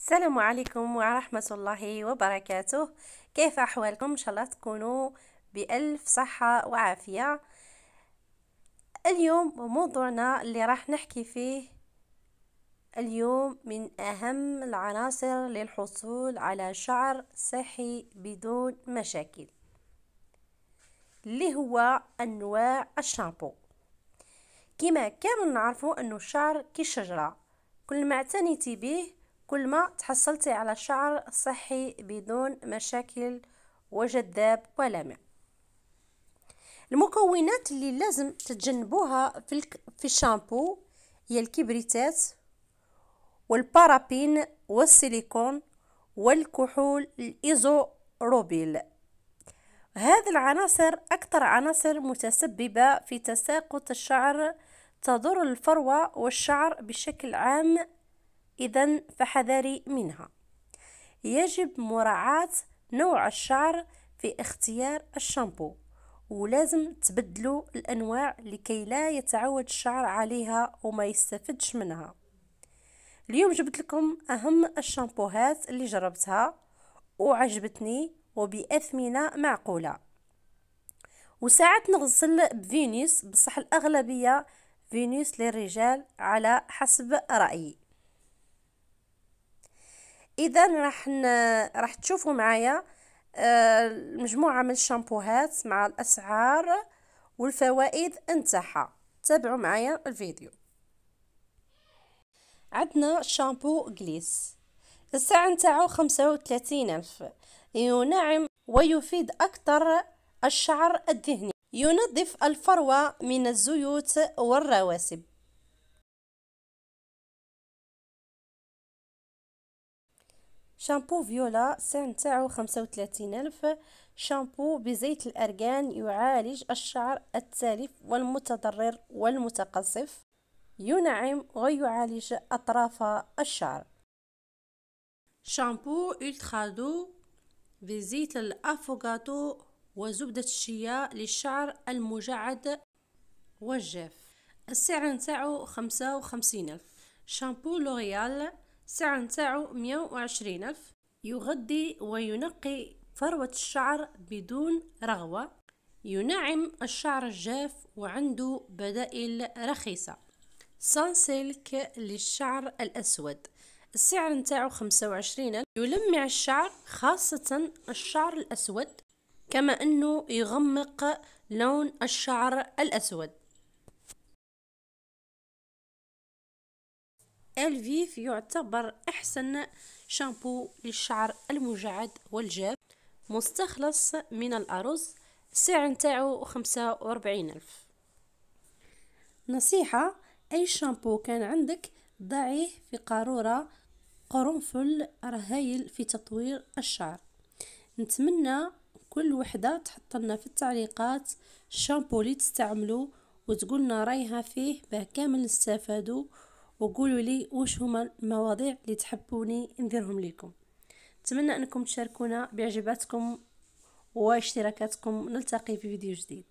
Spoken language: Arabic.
السلام عليكم ورحمة الله وبركاته كيف أحوالكم إن شاء الله تكونوا بألف صحة وعافية اليوم موضوعنا اللي راح نحكي فيه اليوم من أهم العناصر للحصول على شعر صحي بدون مشاكل اللي هو أنواع الشامبو كما كامل نعرفو أنه الشعر كشجرة كل ما اعتنيتي به كل ما تحصلتي على شعر صحي بدون مشاكل وجذاب ولامع المكونات اللي لازم تتجنبوها في في الشامبو هي الكبريتات والبارابين والسيليكون والكحول الايزوروبيل هذه العناصر أكثر عناصر متسببة في تساقط الشعر تضر الفروة والشعر بشكل عام إذا فحذري منها يجب مراعاة نوع الشعر في اختيار الشامبو ولازم تبدلوا الأنواع لكي لا يتعود الشعر عليها وما يستفدش منها اليوم جبت لكم أهم الشامبوهات اللي جربتها وعجبتني وبأثمنة معقولة وساعات نغسل بفينيس بصح الأغلبية فينيس للرجال على حسب رأيي اذا راح ن... راح تشوفوا معايا آه، مجموعه من الشامبوهات مع الاسعار والفوائد نتاعها تابعوا معايا الفيديو عندنا شامبو جليس السعر نتاعو خمسة وثلاثين ألف ينعم ويفيد أكثر الشعر الدهني ينظف الفروة من الزيوت والرواسب شامبو فيولا السعر نتاعو خمسة وثلاثين ألف شامبو بزيت الأرغان يعالج الشعر التالف والمتضرر والمتقصف ينعم ويعالج أطراف الشعر شامبو ألترادو بزيت الأفوكاتو وزبدة الشيا للشعر المجعد والجاف السعر نتاعو خمسة وخمسين ألف شامبو لوريال السعر نتاعو مية وعشرين ألف يغذي وينقي فروة الشعر بدون رغوة ينعم الشعر الجاف وعنده بدائل رخيصة سان سيلك للشعر الأسود السعر نتاعو خمسة وعشرين ألف يلمع الشعر خاصة الشعر الأسود كما أنه يغمق لون الشعر الأسود الفيف يعتبر أحسن شامبو للشعر المجعد والجاف مستخلص من الأرز السعر نتاعو 45 ألف نصيحة أي شامبو كان عندك ضعيه في قارورة قرنفل رهايل في تطوير الشعر نتمنى كل وحدة تحط لنا في التعليقات الشامبو اللي تستعملو وتقولنا رايها فيه باه كامل نستافادو وقولوا لي وش هما المواضيع اللي تحبوني نديرهم لكم نتمنى انكم تشاركونا باعجاباتكم واشتراكاتكم نلتقي في فيديو جديد